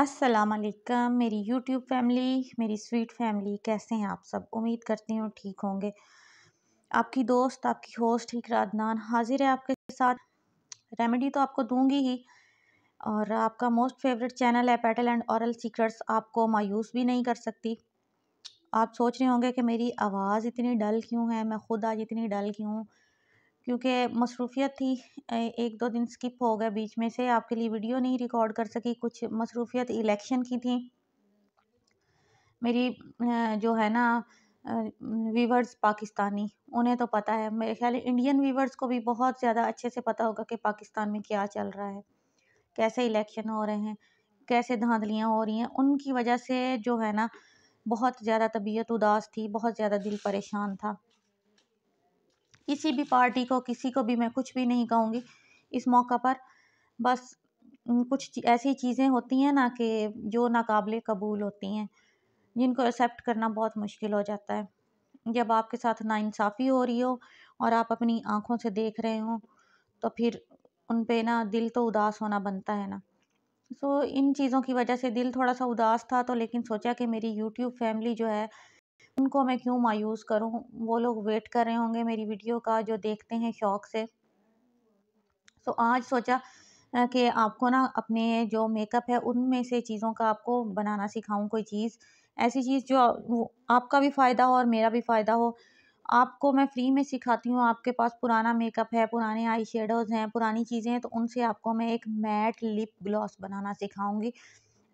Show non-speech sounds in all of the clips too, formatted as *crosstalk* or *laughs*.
असलकम मेरी YouTube family मेरी स्वीट फैमिली कैसे हैं आप सब उम्मीद करती हूँ ठीक होंगे आपकी दोस्त आपकी होस्ट ठीक रादनान हाजिर है आपके साथ रेमेडी तो आपको दूंगी ही और आपका मोस्ट फेवरेट चैनल है पेटल एंड औरल सीक्रेट्स आपको मायूस भी नहीं कर सकती आप सोच रहे होंगे कि मेरी आवाज़ इतनी डल क्यों है मैं खुद आज इतनी डल क्यों क्योंकि मसरूफ़ियत थी एक दो दिन स्किप हो गया बीच में से आपके लिए वीडियो नहीं रिकॉर्ड कर सकी कुछ मसरूफ़ियत इलेक्शन की थी मेरी जो है ना वीवर्स पाकिस्तानी उन्हें तो पता है मेरे ख्याल इंडियन वीवर्स को भी बहुत ज़्यादा अच्छे से पता होगा कि पाकिस्तान में क्या चल रहा है कैसे इलेक्शन हो रहे हैं कैसे धांधलियाँ हो रही हैं उनकी वजह से जो है ना बहुत ज़्यादा तबीयत उदास थी बहुत ज़्यादा दिल परेशान था किसी भी पार्टी को किसी को भी मैं कुछ भी नहीं कहूँगी इस मौका पर बस कुछ ऐसी चीज़ें होती हैं ना कि जो नाकबिल कबूल होती हैं जिनको एक्सेप्ट करना बहुत मुश्किल हो जाता है जब आपके साथ नाइंसाफ़ी हो रही हो और आप अपनी आँखों से देख रहे हो तो फिर उन पे ना दिल तो उदास होना बनता है ना सो so, इन चीज़ों की वजह से दिल थोड़ा सा उदास था तो लेकिन सोचा कि मेरी यूट्यूब फैमिली जो है उनको मैं क्यों मायूस करूं वो लोग वेट कर रहे होंगे मेरी वीडियो का जो देखते हैं शौक़ से तो आज सोचा कि आपको ना अपने जो मेकअप है उनमें से चीज़ों का आपको बनाना सिखाऊं कोई चीज़ ऐसी चीज़ जो आपका भी फ़ायदा हो और मेरा भी फ़ायदा हो आपको मैं फ्री में सिखाती हूँ आपके पास पुराना मेकअप है पुराने आई शेडोज़ हैं पुरानी चीज़ें हैं तो उनसे आपको मैं एक मैट लिप ग्लॉस बनाना सिखाऊंगी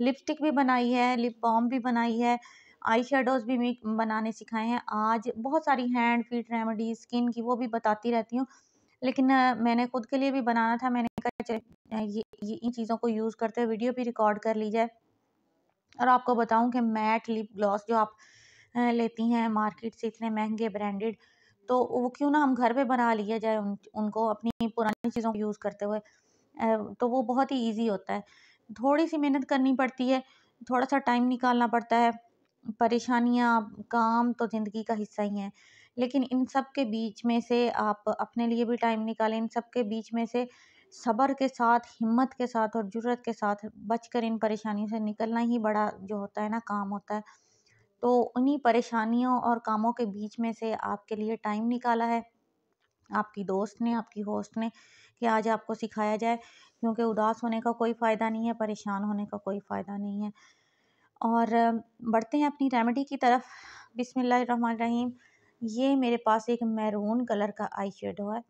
लिपस्टिक भी बनाई है लिप बॉम भी बनाई है आई शेडोज भी मैं बनाने सिखाए हैं आज बहुत सारी हैंड फीट रेमेडी स्किन की वो भी बताती रहती हूँ लेकिन मैंने खुद के लिए भी बनाना था मैंने कहा ये, ये इन चीज़ों को यूज़ करते हुए वीडियो भी रिकॉर्ड कर ली जाए और आपको बताऊं कि मैट लिप ग्लॉस जो आप लेती हैं मार्केट से इतने महंगे ब्रांडेड तो वो क्यों ना हम घर पे बना लिया जाए उन उनको अपनी पुरानी चीज़ों को यूज़ करते हुए तो वो बहुत ही ईजी होता है थोड़ी सी मेहनत करनी पड़ती है थोड़ा सा टाइम निकालना पड़ता है परेशानियाँ काम तो ज़िंदगी का हिस्सा ही हैं लेकिन इन सब के बीच में से आप अपने लिए भी टाइम निकालें इन सब के बीच में से सब्र के साथ हिम्मत के साथ और जरूरत के साथ बचकर इन परेशानियों से निकलना ही बड़ा जो होता है ना काम होता है तो उन्हीं परेशानियों और कामों के बीच में से आपके लिए टाइम निकाला है आपकी दोस्त ने आपकी होस्ट ने कि आज आपको सिखाया जाए क्योंकि उदास होने का कोई फ़ायदा नहीं है परेशान होने का कोई फ़ायदा नहीं है और बढ़ते हैं अपनी रेमेडी की तरफ बिसमीम ये मेरे पास एक मैरून कलर का आई शेडो है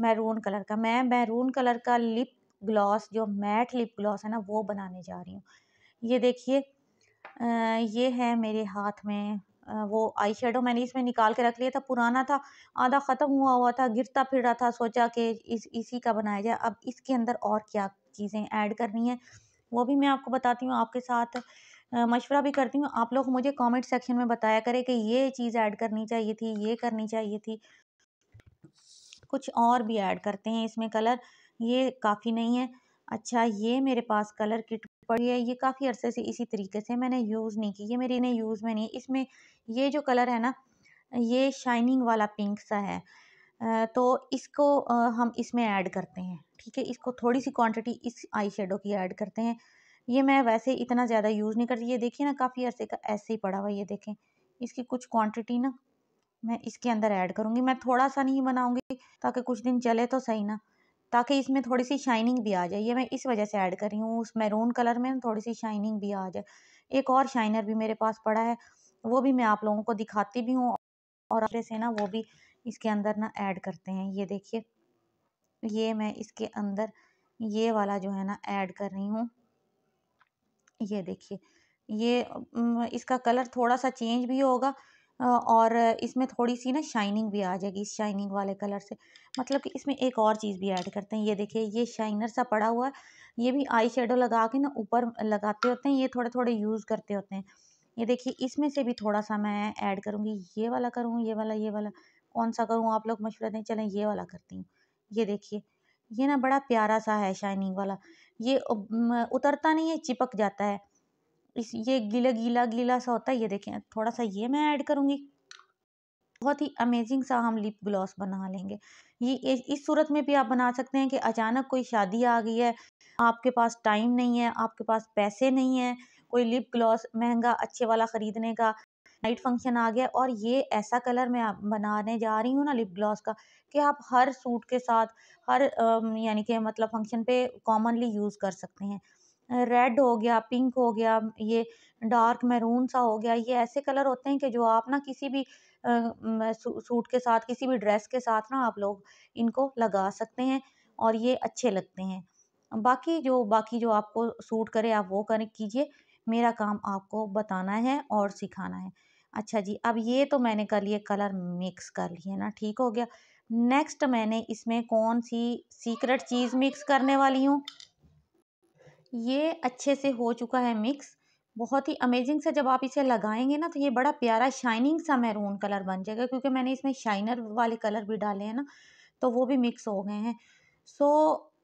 मैरून कलर का मैं मैरून कलर का लिप ग्लॉस जो मैट लिप ग्लॉस है ना वो बनाने जा रही हूँ ये देखिए ये है मेरे हाथ में आ, वो आई शेडो मैंने इसमें निकाल के रख लिया था पुराना था आधा ख़त्म हुआ हुआ था गिरता फिर रहा था सोचा कि इस इसी का बनाया जाए अब इसके अंदर और क्या चीज़ें ऐड करनी है वो भी मैं आपको बताती हूँ आपके साथ मशवरा भी करती हूँ आप लोग मुझे कमेंट सेक्शन में बताया करें कि ये चीज़ ऐड करनी चाहिए थी ये करनी चाहिए थी कुछ और भी ऐड करते हैं इसमें कलर ये काफ़ी नहीं है अच्छा ये मेरे पास कलर किट पड़ी है ये काफ़ी अरसे से इसी तरीके से मैंने यूज़ नहीं की ये मेरी ने यूज़ में नहीं इसमें ये जो कलर है ना ये शाइनिंग वाला पिंक सा है तो इसको हम इसमें ऐड करते हैं ठीक है इसको थोड़ी सी क्वांटिटी इस आई शेडो की ऐड करते हैं ये मैं वैसे इतना ज़्यादा यूज़ नहीं करती ये देखिए ना काफ़ी अरसे का ऐसे ही पड़ा हुआ ये देखें इसकी कुछ क्वांटिटी ना मैं इसके अंदर ऐड करूँगी मैं थोड़ा सा नहीं बनाऊँगी ताकि कुछ दिन चले तो सही ना ताकि इसमें थोड़ी सी शाइनिंग भी आ जाए ये मैं इस वजह से ऐड कर रही हूँ उस मैरून कलर में थोड़ी सी शाइनिंग भी आ जाए एक और शाइनर भी मेरे पास पड़ा है वो भी मैं आप लोगों को दिखाती भी हूँ और से ना वो भी इसके अंदर ना ऐड करते हैं ये देखिए ये मैं इसके अंदर ये वाला जो है ना ऐड कर रही हूँ ये देखिए ये इसका कलर थोड़ा सा चेंज भी होगा और इसमें थोड़ी सी ना शाइनिंग भी आ जाएगी इस शाइनिंग वाले कलर से मतलब कि इसमें एक और चीज़ भी ऐड करते हैं ये देखिए ये शाइनर सा पड़ा हुआ है ये भी आई शेडो लगा के ना ऊपर लगाते होते हैं ये थोड़े थोड़े यूज़ करते होते हैं ये देखिए इसमें से भी थोड़ा सा मैं ऐड करूँगी ये वाला करूँ ये वाला ये वाला कौन सा करूँ आप लोग मशवरा दें चलें ये वाला करती हूँ ये देखिए ये ना बड़ा प्यारा सा है शाइनिंग वाला ये उतरता नहीं है चिपक जाता है इस ये गीला गीला गीला सा होता है ये देखें थोड़ा सा ये मैं ऐड करूँगी बहुत ही अमेजिंग सा हम लिप ग्लॉस बना लेंगे ये इस सूरत में भी आप बना सकते हैं कि अचानक कोई शादी आ गई है आपके पास टाइम नहीं है आपके पास पैसे नहीं है कोई लिप ग्लॉस महंगा अच्छे वाला ख़रीदने का नाइट फंक्शन आ गया और ये ऐसा कलर मैं बनाने जा रही हूँ ना लिप ग्लॉस का कि आप हर सूट के साथ हर यानी कि मतलब फंक्शन पे कॉमनली यूज़ कर सकते हैं रेड हो गया पिंक हो गया ये डार्क मैरून सा हो गया ये ऐसे कलर होते हैं कि जो आप ना किसी भी सूट के साथ किसी भी ड्रेस के साथ ना आप लोग इनको लगा सकते हैं और ये अच्छे लगते हैं बाकी जो बाकी जो आपको सूट करे आप वो करें कीजिए मेरा काम आपको बताना है और सिखाना है अच्छा जी अब ये तो मैंने कर लिए कलर मिक्स कर लिए ना ठीक हो गया नेक्स्ट मैंने इसमें कौन सी सीक्रेट चीज़ मिक्स करने वाली हूँ ये अच्छे से हो चुका है मिक्स बहुत ही अमेजिंग सा जब आप इसे लगाएंगे ना तो ये बड़ा प्यारा शाइनिंग सा मैरून कलर बन जाएगा क्योंकि मैंने इसमें शाइनर वाले कलर भी डाले हैं ना तो वो भी मिक्स हो गए हैं सो so,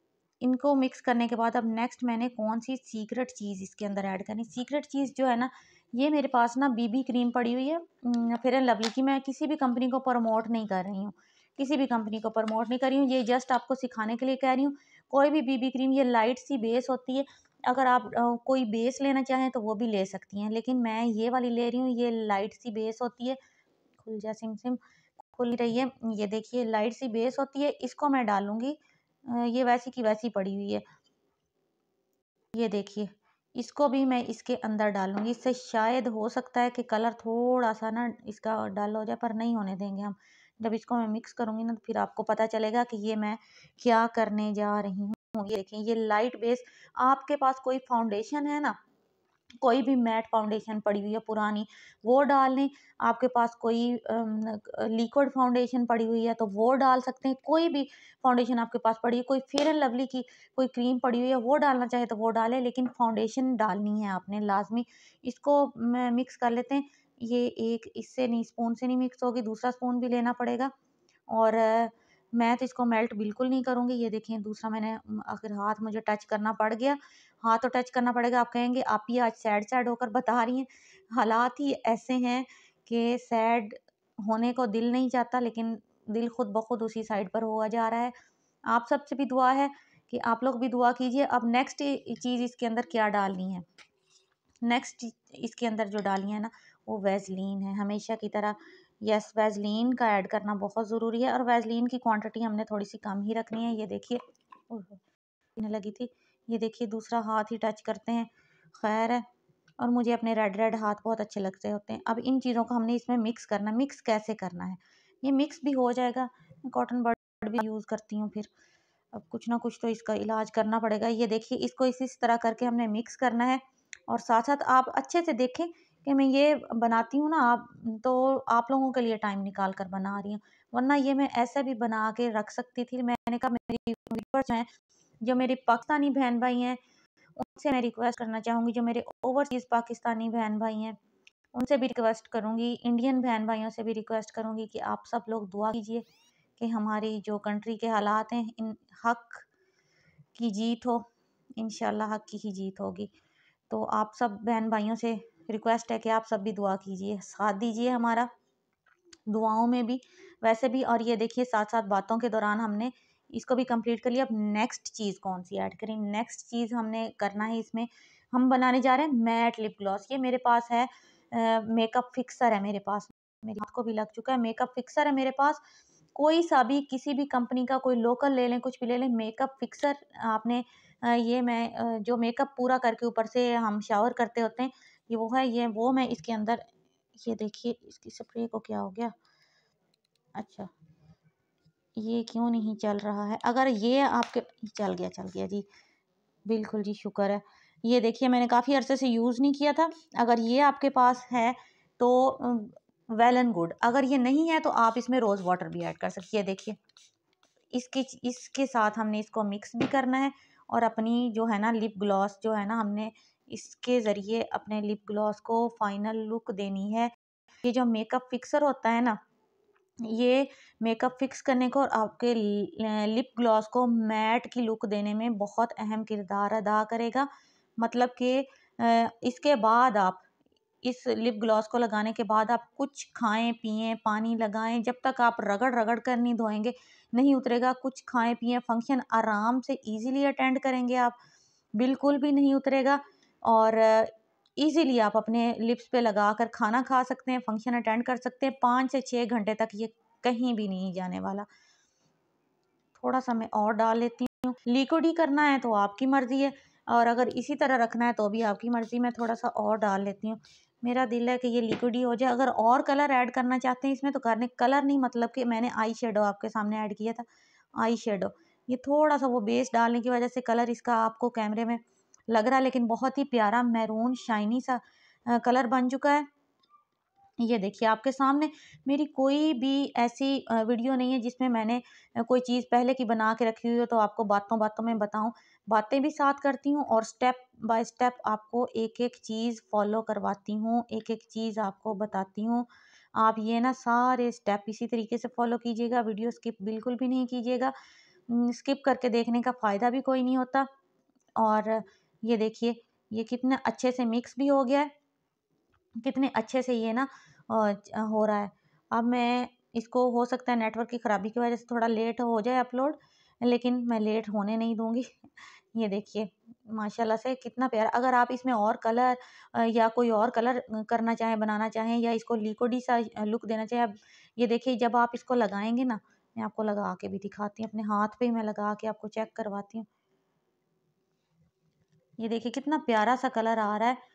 इनको मिक्स करने के बाद अब नेक्स्ट मैंने कौन सी सीक्रेट चीज़ इसके अंदर ऐड करनी सीक्रेट चीज़ जो है ना ये मेरे पास ना बीबी क्रीम पड़ी हुई है फिर एंड लवली की मैं किसी भी कंपनी को प्रमोट नहीं कर रही हूँ किसी भी कंपनी को प्रमोट नहीं कर रही हूँ ये जस्ट आपको सिखाने के लिए कह रही हूँ कोई भी बीबी क्रीम ये लाइट सी बेस होती है अगर आप कोई बेस लेना चाहें तो वो भी ले सकती हैं लेकिन मैं ये वाली ले रही हूँ ये लाइट सी बेस होती है खुल जा सिम सिम खुल रही है ये देखिए लाइट सी बेस होती है इसको मैं डालूँगी ये वैसी की वैसी पड़ी हुई है ये देखिए इसको भी मैं इसके अंदर डालूंगी इससे शायद हो सकता है कि कलर थोड़ा सा ना इसका डल हो जाए पर नहीं होने देंगे हम जब इसको मैं मिक्स करूंगी ना तो फिर आपको पता चलेगा कि ये मैं क्या करने जा रही हूँ ये देखें ये लाइट बेस आपके पास कोई फाउंडेशन है ना कोई भी मैट फाउंडेशन पड़ी हुई है पुरानी वो डाल लें आपके पास कोई लिक्विड फाउंडेशन पड़ी हुई है तो वो डाल सकते हैं कोई भी फाउंडेशन आपके पास पड़ी है कोई फेयर एंड लवली की कोई क्रीम पड़ी हुई है वो डालना चाहे तो वो डालें लेकिन फाउंडेशन डालनी है आपने लाजमी इसको मिक्स कर लेते हैं ये एक इससे नहीं स्पून से नहीं मिक्स होगी दूसरा स्पून भी लेना पड़ेगा और मैं तो इसको मेल्ट बिल्कुल नहीं करूँगी ये देखिए दूसरा मैंने अगर हाथ मुझे टच करना पड़ गया हाथ तो टच करना पड़ेगा आप कहेंगे आप ही आज सैड सैड होकर बता रही हैं हालात ही ऐसे हैं कि सैड होने को दिल नहीं चाहता लेकिन दिल खुद ब खुद उसी साइड पर हुआ जा रहा है आप सबसे भी दुआ है कि आप लोग भी दुआ कीजिए अब नेक्स्ट चीज़ इसके अंदर क्या डालनी है नेक्स्ट इसके अंदर जो डालनी है ना वो वेजलिन है हमेशा की तरह यस वैजलिन का ऐड करना बहुत ज़रूरी है और वैजलिन की क्वांटिटी हमने थोड़ी सी कम ही रखनी है ये देखिए पीने लगी थी ये देखिए दूसरा हाथ ही टच करते हैं खैर है और मुझे अपने रेड रेड हाथ बहुत अच्छे लगते होते हैं अब इन चीज़ों को हमने इसमें मिक्स करना मिक्स कैसे करना है ये मिक्स भी हो जाएगा कॉटन बर्ड भी यूज़ करती हूँ फिर अब कुछ ना कुछ तो इसका इलाज करना पड़ेगा ये देखिए इसको इसी तरह करके हमने मिक्स करना है और साथ साथ आप अच्छे से देखें कि मैं ये बनाती हूँ ना आप तो आप लोगों के लिए टाइम निकाल कर बना रही हूँ वरना ये मैं ऐसे भी बना के रख सकती थी मैंने कहा मेरी जो हैं जो मेरी पाकिस्तानी बहन भाई हैं उनसे मैं रिक्वेस्ट करना चाहूँगी जो मेरे ओवरसीज़ पाकिस्तानी बहन भाई हैं उनसे भी रिक्वेस्ट करूँगी इंडियन बहन भाइयों से भी रिक्वेस्ट करूँगी कि आप सब लोग दुआ कीजिए कि हमारी जो कंट्री के हालात हैं इन हक की जीत हो इन हक की ही जीत होगी तो आप सब बहन भाइयों से रिक्वेस्ट है कि आप सब भी दुआ कीजिए साथ दीजिए हमारा दुआओं में भी वैसे भी और ये देखिए साथ साथ बातों के दौरान हमने इसको भी कंप्लीट कर लिया अब नेक्स्ट चीज़ कौन सी ऐड करें नेक्स्ट चीज़ हमने करना है इसमें हम बनाने जा रहे हैं मैट लिप ग्लॉस ये मेरे पास है मेकअप फिक्सर है मेरे पास मेरे हाथ को भी लग चुका है मेकअप फिक्सर है मेरे पास कोई सा भी किसी भी कंपनी का कोई लोकल ले लें कुछ भी ले लें मेकअप फिक्सर आपने ये मैं जो मेकअप पूरा करके ऊपर से हम शावर करते होते हैं ये वो है ये वो मैं इसके अंदर ये देखिए इसकी स्प्रे को क्या हो गया अच्छा ये क्यों नहीं चल रहा है अगर ये आपके चल गया चल गया जी बिल्कुल जी शुक्र है ये देखिए मैंने काफ़ी अरसे से यूज़ नहीं किया था अगर ये आपके पास है तो वेल एंड गुड अगर ये नहीं है तो आप इसमें रोज़ वाटर भी ऐड कर सकती है देखिए इसके इसके साथ हमने इसको मिक्स भी करना है और अपनी जो है ना लिप ग्लॉस जो है ना हमने इसके ज़रिए अपने लिप ग्लॉस को फाइनल लुक देनी है ये जो मेकअप फिक्सर होता है ना ये मेकअप फिक्स करने को और आपके लिप ग्लॉस को मैट की लुक देने में बहुत अहम किरदार अदा करेगा मतलब कि इसके बाद आप इस लिप ग्लॉस को लगाने के बाद आप कुछ खाएं पिएं पानी लगाएं जब तक आप रगड़ रगड़ कर नहीं धोएंगे नहीं उतरेगा कुछ खाएं पिएं फंक्शन आराम से इजीली अटेंड करेंगे आप बिल्कुल भी नहीं उतरेगा और ईज़िली आप अपने लिप्स पे लगाकर खाना खा सकते हैं फंक्शन अटेंड कर सकते हैं पाँच से छः घंटे तक ये कहीं भी नहीं जाने वाला थोड़ा सा मैं और डाल लेती हूँ लिक्विड ही करना है तो आपकी मर्ज़ी है और अगर इसी तरह रखना है तो भी आपकी मर्ज़ी मैं थोड़ा सा और डाल लेती हूँ मेरा दिल है कि ये लिक्विड ही हो जाए अगर और कलर ऐड करना चाहते हैं इसमें तो करने कलर नहीं मतलब कि मैंने आई शेडो आपके सामने ऐड किया था आई शेडो ये थोड़ा सा वो बेस डालने की वजह से कलर इसका आपको कैमरे में लग रहा है लेकिन बहुत ही प्यारा मैरून शाइनी सा कलर बन चुका है ये देखिए आपके सामने मेरी कोई भी ऐसी वीडियो नहीं है जिसमें मैंने कोई चीज़ पहले की बना के रखी हुई हो तो आपको बातों बातों में बताऊं बातें भी साथ करती हूं और स्टेप बाय स्टेप आपको एक एक चीज़ फॉलो करवाती हूं एक एक चीज़ आपको बताती हूं आप ये ना सारे स्टेप इसी तरीके से फॉलो कीजिएगा वीडियो स्किप बिल्कुल भी नहीं कीजिएगा स्किप करके देखने का फ़ायदा भी कोई नहीं होता और ये देखिए ये कितने अच्छे से मिक्स भी हो गया है कितने अच्छे से ये ना हो रहा है अब मैं इसको हो सकता है नेटवर्क की ख़राबी की वजह से थोड़ा लेट हो जाए अपलोड लेकिन मैं लेट होने नहीं दूँगी *laughs* ये देखिए माशाल्लाह से कितना प्यारा अगर आप इसमें और कलर या कोई और कलर करना चाहें बनाना चाहें या इसको लिकोडी सा लुक देना चाहें अब ये देखिए जब आप इसको लगाएंगे ना मैं आपको लगा के भी दिखाती हूँ अपने हाथ पे ही मैं लगा के आपको चेक करवाती हूँ ये देखिए कितना प्यारा सा कलर आ रहा है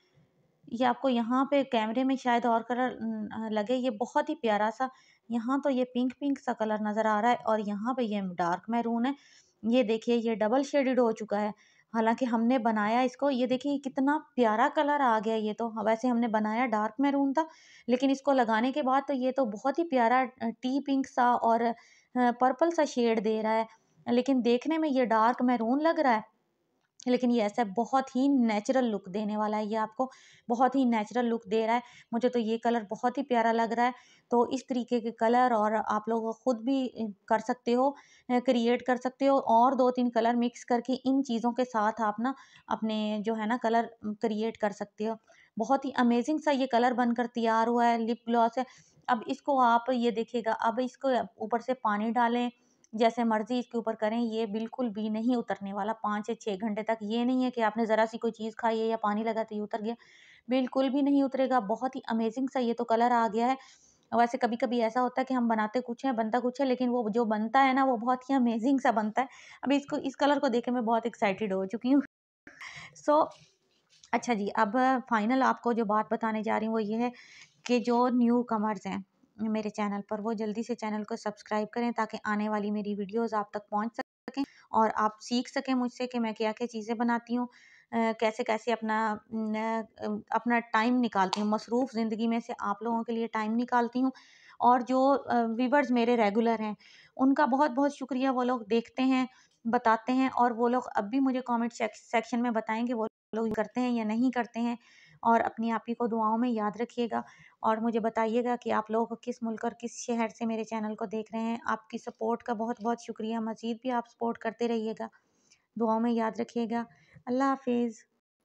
ये आपको यहाँ पे कैमरे में शायद और कलर लगे ये बहुत ही प्यारा सा यहाँ तो ये पिंक पिंक सा कलर नज़र आ रहा है और यहाँ पे ये डार्क मैरून है ये देखिए ये डबल शेडेड हो चुका है हालांकि हमने बनाया इसको ये देखिए कितना प्यारा कलर आ गया ये तो हाँ, वैसे हमने बनाया डार्क मैरून था लेकिन इसको लगाने के बाद तो ये तो बहुत ही प्यारा टी पिंक सा और पर्पल सा शेड दे रहा है लेकिन देखने में ये डार्क मैरून लग रहा है लेकिन ये ऐसा बहुत ही नेचुरल लुक देने वाला है ये आपको बहुत ही नेचुरल लुक दे रहा है मुझे तो ये कलर बहुत ही प्यारा लग रहा है तो इस तरीके के कलर और आप लोग ख़ुद भी कर सकते हो क्रिएट कर सकते हो और दो तीन कलर मिक्स करके इन चीज़ों के साथ आप ना अपने जो है ना कलर क्रिएट कर सकते हो बहुत ही अमेजिंग सा ये कलर बनकर तैयार हुआ है लिप ग्लॉस है अब इसको आप ये देखिएगा अब इसको ऊपर से पानी डालें जैसे मर्ज़ी इसके ऊपर करें ये बिल्कुल भी नहीं उतरने वाला पाँच से छः घंटे तक ये नहीं है कि आपने ज़रा सी कोई चीज़ खाई है या पानी लगा तो ये उतर गया बिल्कुल भी नहीं उतरेगा बहुत ही अमेजिंग सा ये तो कलर आ गया है वैसे कभी कभी ऐसा होता है कि हम बनाते कुछ हैं बनता कुछ है लेकिन वो जो बनता है ना वो बहुत ही अमेजिंग सा बनता है अभी इसको इस कलर को देखे मैं बहुत एक्साइटेड हो चुकी हूँ सो so, अच्छा जी अब फाइनल आपको जो बात बताने जा रही हूँ वो ये है कि जो न्यू कमर्स हैं मेरे चैनल पर वो जल्दी से चैनल को सब्सक्राइब करें ताकि आने वाली मेरी वीडियोस आप तक पहुंच सकें और आप सीख सकें मुझसे कि मैं क्या क्या चीज़ें बनाती हूँ कैसे कैसे अपना अपना टाइम निकालती हूँ मसरूफ़ ज़िंदगी में से आप लोगों के लिए टाइम निकालती हूँ और जो व्यूवर्स मेरे रेगुलर हैं उनका बहुत बहुत शुक्रिया वो लोग देखते हैं बताते हैं और वो लोग अब भी मुझे कमेंट सेक्शन में बताएं कि वो लोग करते हैं या नहीं करते हैं और अपनी आप ही को दुआओं में याद रखिएगा और मुझे बताइएगा कि आप लोग किस मुल्क और किस शहर से मेरे चैनल को देख रहे हैं आपकी सपोर्ट का बहुत बहुत शुक्रिया मज़ीद भी आप सपोर्ट करते रहिएगा दुआओं में याद रखिएगा अल्लाह हाफिज़